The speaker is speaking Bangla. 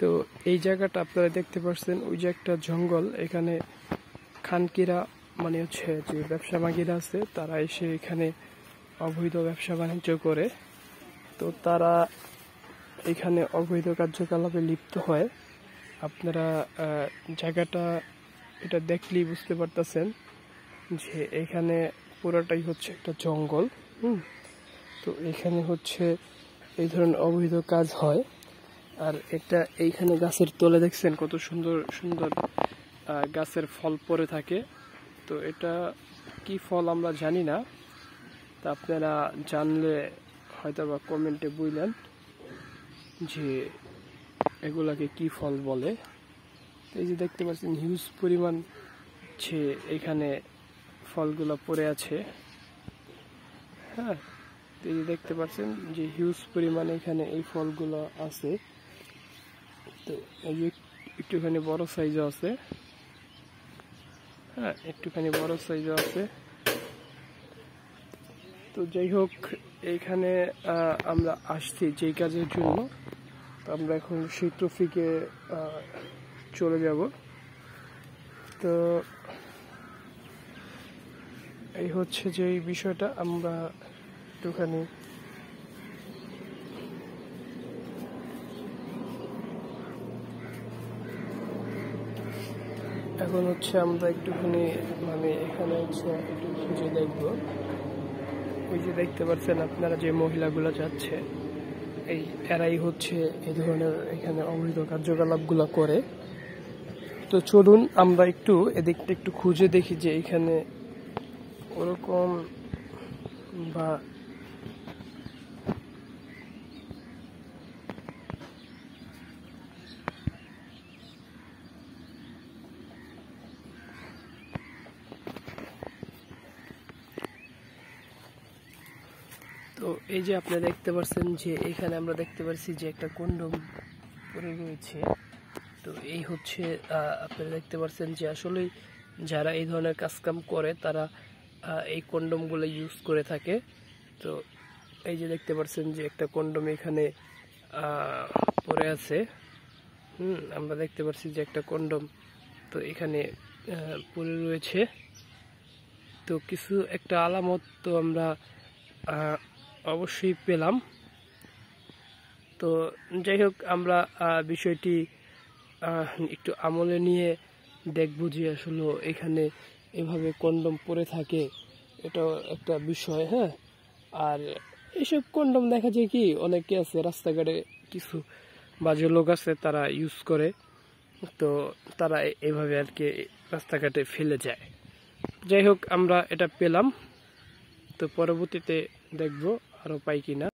তো এই জায়গাটা আপনারা দেখতে পাচ্ছেন ওই যে একটা জঙ্গল এখানে খানকিরা মানে হচ্ছে যে ব্যবসা বাগিরা আছে তারা এসে এখানে অবৈধ ব্যবসা বাণিজ্য করে তো তারা এখানে অবৈধ কার্যকলাপে লিপ্ত হয় আপনারা জায়গাটা এটা দেখলেই বুঝতে পারতেছেন যে এখানে পুরোটাই হচ্ছে একটা জঙ্গল হুম তো এখানে হচ্ছে এই ধরনের অবৈধ কাজ হয় আর এটা এইখানে গাছের তলে দেখছেন কত সুন্দর সুন্দর গাছের ফল পরে থাকে তো এটা কি ফল আমরা জানি না তা আপনারা জানলে হয়তো বা কমেন্টে বুঝলেন যে এগুলাকে কি ফল বলে এই যে দেখতে পাচ্ছেন হিউজ পরিমাণ যে এখানে ফলগুলো পড়ে আছে হ্যাঁ এই যে দেখতে পাচ্ছেন যে হিউজ পরিমাণে এখানে এই ফলগুলো আছে তো এই যে একটুখানি বড় সাইজও আছে হ্যাঁ একটুখানি বড় সাইজও আছে তো যাই হোক এইখানে আমরা আসছি যেই কাজের জন্য আমরা এখন সেই ট্রফিকে চলে যাব তো এই হচ্ছে যে বিষয়টা আমরা একটুখানি এখন হচ্ছে আমরা একটুখানি মানে এখানে হচ্ছে একটু খুঁজে দেখবো খুঁজে দেখতে পাচ্ছেন আপনারা যে মহিলাগুলো যাচ্ছে এই এরাই হচ্ছে এই ধরনের এখানে অবৈধ কার্যকলাপগুলো করে তো চলুন আমরা একটু এদিকটা একটু খুঁজে দেখি যে এখানে ওরকম বা তো এই যে আপনারা দেখতে পাচ্ছেন যে এখানে আমরা দেখতে পাচ্ছি যে একটা কন্ডম পরে রয়েছে তো এই হচ্ছে আপনারা দেখতে পাচ্ছেন যে আসলেই যারা এই ধরনের কাজকাম করে তারা এই কন্ডমগুলো ইউজ করে থাকে তো এই যে দেখতে পাচ্ছেন যে একটা কন্ডম এখানে পরে আছে হুম আমরা দেখতে পাচ্ছি যে একটা কন্ডম তো এখানে পরে রয়েছে তো কিছু একটা আলামত তো আমরা অবশ্যই পেলাম তো যাই হোক আমরা বিষয়টি একটু আমলে নিয়ে দেখব যে আসলে এখানে এভাবে কন্ডম পরে থাকে এটা একটা বিষয় হ্যাঁ আর এসব কন্ডম দেখা যায় কি অনেকে আছে রাস্তাঘাটে কিছু বাজে লোক আছে তারা ইউজ করে তো তারা এভাবে আর কি রাস্তাঘাটে ফেলে যায় যাই হোক আমরা এটা পেলাম তো পরবর্তীতে দেখব रोपाई की ना